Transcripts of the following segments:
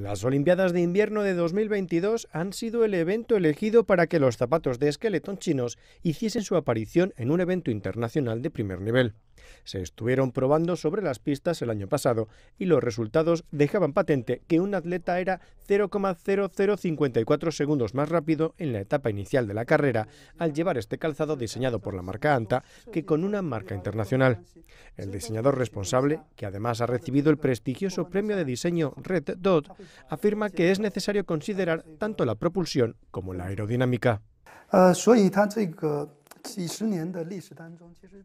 Las Olimpiadas de Invierno de 2022 han sido el evento elegido para que los zapatos de esqueletón chinos hiciesen su aparición en un evento internacional de primer nivel. Se estuvieron probando sobre las pistas el año pasado y los resultados dejaban patente que un atleta era 0,0054 segundos más rápido en la etapa inicial de la carrera al llevar este calzado diseñado por la marca Anta que con una marca internacional. El diseñador responsable, que además ha recibido el prestigioso premio de diseño Red Dot, afirma que es necesario considerar tanto la propulsión como la aerodinámica. Ah,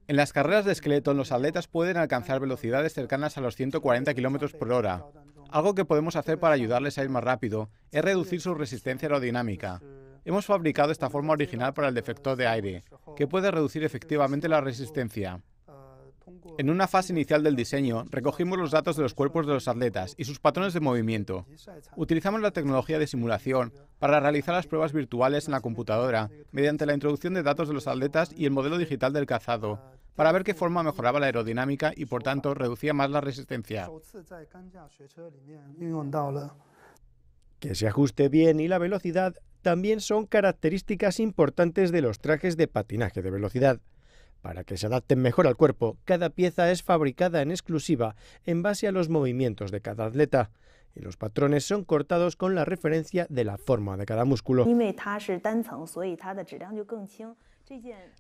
en las carreras de esqueleto, los atletas pueden alcanzar velocidades cercanas a los 140 km por hora. Algo que podemos hacer para ayudarles a ir más rápido es reducir su resistencia aerodinámica. Hemos fabricado esta forma original para el defector de aire, que puede reducir efectivamente la resistencia. En una fase inicial del diseño, recogimos los datos de los cuerpos de los atletas y sus patrones de movimiento. Utilizamos la tecnología de simulación para realizar las pruebas virtuales en la computadora mediante la introducción de datos de los atletas y el modelo digital del cazado para ver qué forma mejoraba la aerodinámica y por tanto reducía más la resistencia. Que se ajuste bien y la velocidad también son características importantes de los trajes de patinaje de velocidad. Para que se adapten mejor al cuerpo, cada pieza es fabricada en exclusiva en base a los movimientos de cada atleta y los patrones son cortados con la referencia de la forma de cada músculo.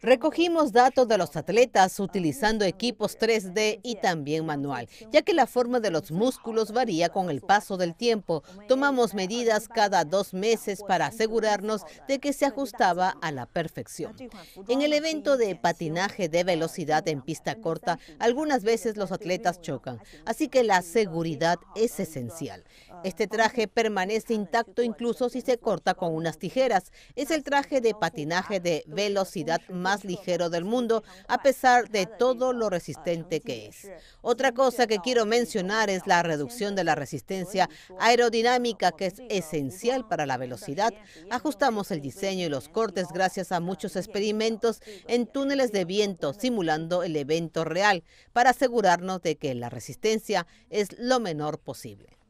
Recogimos datos de los atletas utilizando equipos 3D y también manual, ya que la forma de los músculos varía con el paso del tiempo. Tomamos medidas cada dos meses para asegurarnos de que se ajustaba a la perfección. En el evento de patinaje de velocidad en pista corta, algunas veces los atletas chocan, así que la seguridad es esencial. Este traje permanece intacto incluso si se corta con unas tijeras. Es el traje de patinaje de velocidad más ligero del mundo, a pesar de todo lo ah, resistente que es. Otra cosa que quiero mencionar es la reducción de la resistencia aerodinámica, que es esencial para la velocidad. Ajustamos el diseño y los cortes gracias a muchos experimentos en túneles de viento, simulando el evento real, para asegurarnos de que la resistencia es lo menor posible.